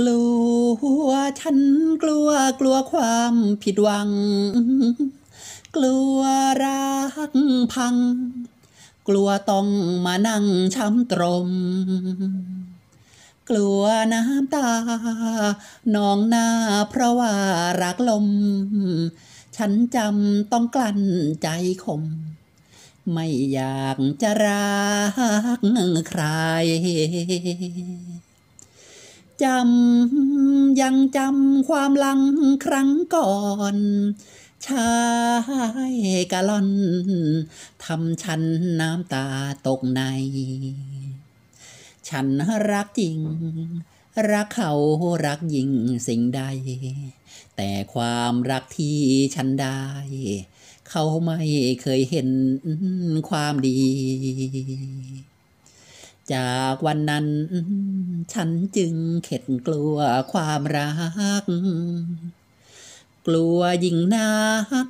กลัวฉันกลัวกลัวความผิดหวัง กลัวรักพัง กลัวต้องมานั่งช้ำตรม กลัวน้ำตา น้องหน้าเพราะว่ารักลม ฉันจำต้องกลั้นใจคมไม่อยากจะรักใครจำ ยังจำ ความลังครั้งก่อน ชายกะล่อน ทำฉันน้ำตาตกใน ฉันรักจริง รักเขารักยิ่งสิ่งใด แต่ความรักที่ฉันได้ เขาไม่เคยเห็นความดี จากวันนั้นฉันจึงเข็ดกลัวความรัก กลัวยิ่งนัก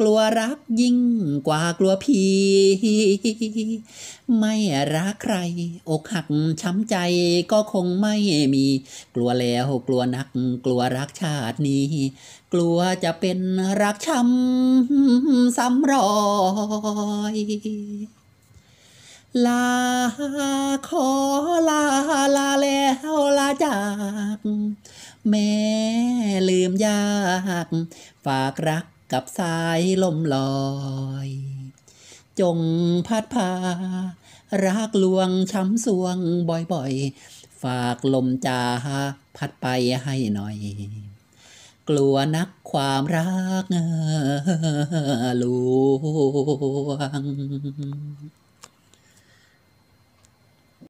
กลัวรักยิ่งกว่ากลัวผีไม่รักใคร อกหักช้ำใจก็คงไม่มี กลัวแล้วกลัวนัก กลัวรักชาตินี้ กลัวจะเป็นรักช้ำซ้ำรอยลาขอลายากแม่ลืมยากฝากรักกับสายลมลอย จงพัดพา รักลวงช้ำสวงบ่อยๆฝากลมจาพัดไปให้หน่อย กลัวนักความรักลวง